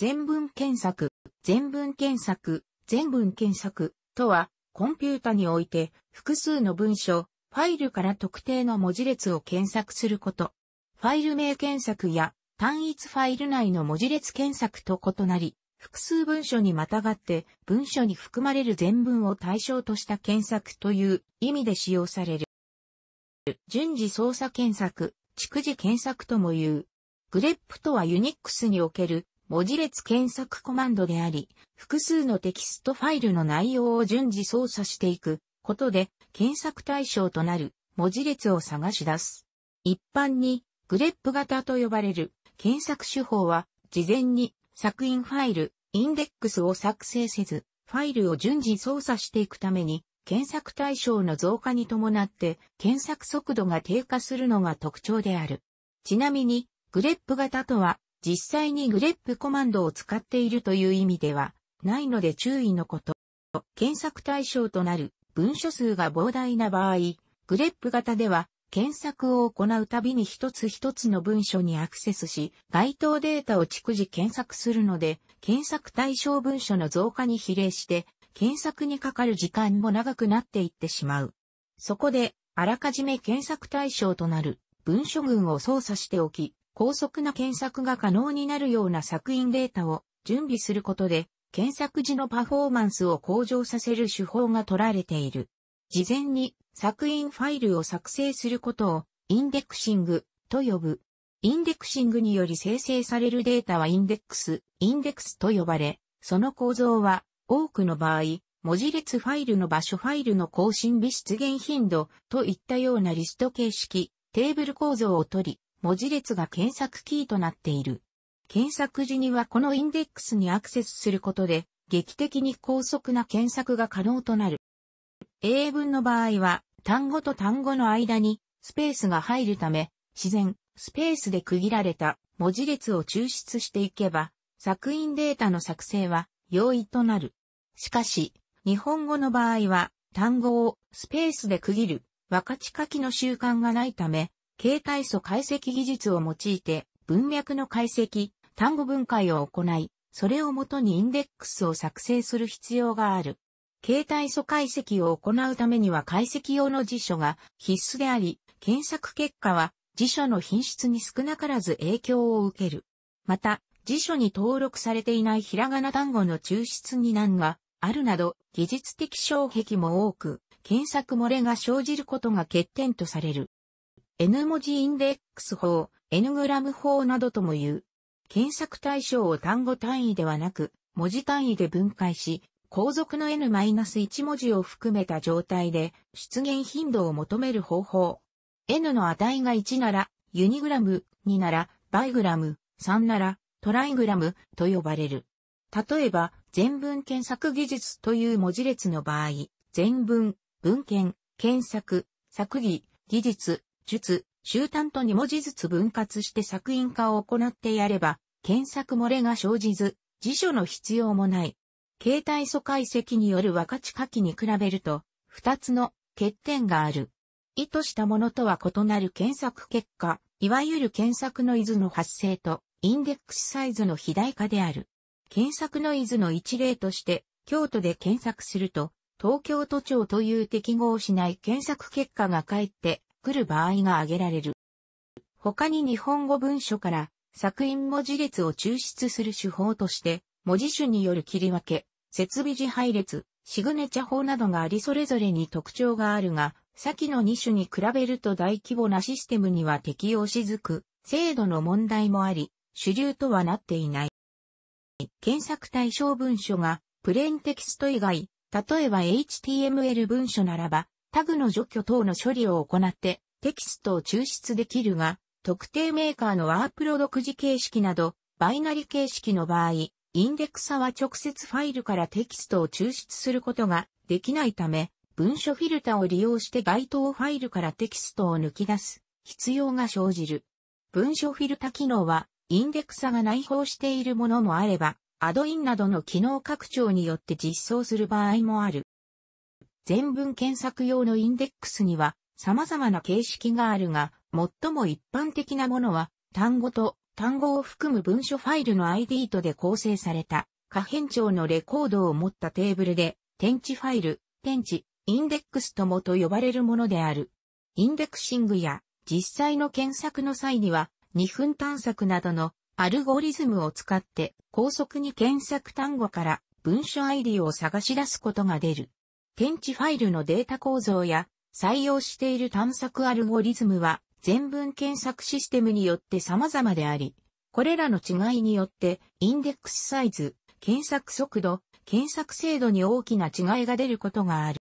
全文検索、全文検索、全文検索とは、コンピュータにおいて複数の文章、ファイルから特定の文字列を検索すること。ファイル名検索や単一ファイル内の文字列検索と異なり、複数文書にまたがって文書に含まれる全文を対象とした検索という意味で使用される。順次操作検索、逐次検索とも言う。グレップとはユニックスにおける文字列検索コマンドであり、複数のテキストファイルの内容を順次操作していくことで、検索対象となる文字列を探し出す。一般に、グレップ型と呼ばれる検索手法は、事前に作品ファイル、インデックスを作成せず、ファイルを順次操作していくために、検索対象の増加に伴って検索速度が低下するのが特徴である。ちなみに、グレップ型とは実際にグレップコマンドを使っているという意味ではないので注意のこと。検索対象となる文書数が膨大な場合、グレップ型では検索を行うたびに一つ一つの文書にアクセスし、該当データを逐次検索するので、検索対象文書の増加に比例して、検索にかかる時間も長くなっていってしまう。そこで、あらかじめ検索対象となる文書群を操作しておき、高速な検索が可能になるような作品データを準備することで、検索時のパフォーマンスを向上させる手法が取られている。事前に作品ファイルを作成することをインデクシングと呼ぶ。インデクシングにより生成されるデータはインデックス、インデックスと呼ばれ、その構造は多くの場合、文字列ファイルの場所ファイルの更新日出現頻度といったようなリスト形式、テーブル構造をとり、文字列が検索キーとなっている。検索時にはこのインデックスにアクセスすることで、劇的に高速な検索が可能となる。英文の場合は、単語と単語の間にスペースが入るため、自然、スペースで区切られた文字列を抽出していけば、作品データの作成は容易となる。しかし、日本語の場合は、単語をスペースで区切る、分かち書きの習慣がないため、形態素解析技術を用いて、文脈の解析、単語分解を行い、それをもとにインデックスを作成する必要がある。形態素解析を行うためには解析用の辞書が必須であり、検索結果は辞書の品質に少なからず影響を受ける。また、辞書に登録されていないひらがな単語の抽出に難があるなど、技術的障壁も多く、検索漏れが生じることが欠点とされる。N 文字インデックス法、N グラム法などとも言う。検索対象を単語単位ではなく、文字単位で分解し、後続の N-1 文字を含めた状態で出現頻度を求める方法。N の値が1なら、ユニグラム、2なら、バイグラム、3なら、トライグラムと呼ばれる。例えば、全文検索技術という文字列の場合、全文、文献、検索、作技、技術、術、集端と2文字ずつ分割して作品化を行ってやれば、検索漏れが生じず、辞書の必要もない。携帯素解析による分かち書きに比べると、二つの欠点がある。意図したものとは異なる検索結果、いわゆる検索ノイズの発生と、インデックスサイズの肥大化である。検索ノイズの一例として、京都で検索すると、東京都庁という適合しない検索結果が返って来る場合が挙げられる。他に日本語文書から作品文字列を抽出する手法として、文字種による切り分け、設備字配列、シグネチャ法などがありそれぞれに特徴があるが、先の2種に比べると大規模なシステムには適用しづく、精度の問題もあり、主流とはなっていない。検索対象文書が、プレーンテキスト以外、例えば HTML 文書ならば、タグの除去等の処理を行ってテキストを抽出できるが、特定メーカーのワープロ独自形式など、バイナリ形式の場合、インデクサは直接ファイルからテキストを抽出することができないため、文書フィルタを利用して該当ファイルからテキストを抜き出す必要が生じる。文書フィルタ機能は、インデクサが内包しているものもあれば、アドインなどの機能拡張によって実装する場合もある。全文検索用のインデックスには様々な形式があるが、最も一般的なものは単語と単語を含む文書ファイルの ID とで構成された可変調のレコードを持ったテーブルで、点値ファイル、点値、インデックスともと呼ばれるものである。インデクシングや実際の検索の際には、2分探索などのアルゴリズムを使って高速に検索単語から文書 ID を探し出すことが出る。検知ファイルのデータ構造や採用している探索アルゴリズムは全文検索システムによって様々であり、これらの違いによってインデックスサイズ、検索速度、検索精度に大きな違いが出ることがある。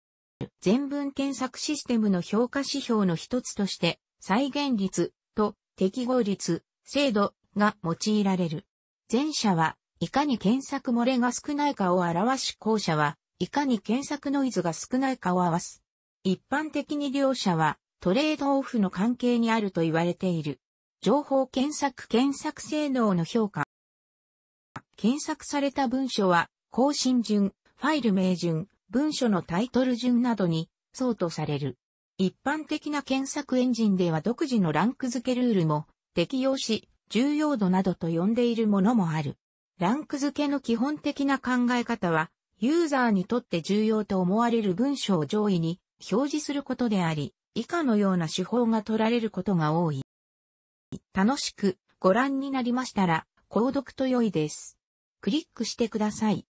全文検索システムの評価指標の一つとして再現率と適合率、精度が用いられる。前者は、いかに検索漏れが少ないかを表し後者は、いかに検索ノイズが少ないかを合わす。一般的に両者はトレードオフの関係にあると言われている。情報検索検索性能の評価。検索された文書は更新順、ファイル名順、文書のタイトル順などに相当される。一般的な検索エンジンでは独自のランク付けルールも適用し、重要度などと呼んでいるものもある。ランク付けの基本的な考え方は、ユーザーにとって重要と思われる文章を上位に表示することであり、以下のような手法が取られることが多い。楽しくご覧になりましたら、購読と良いです。クリックしてください。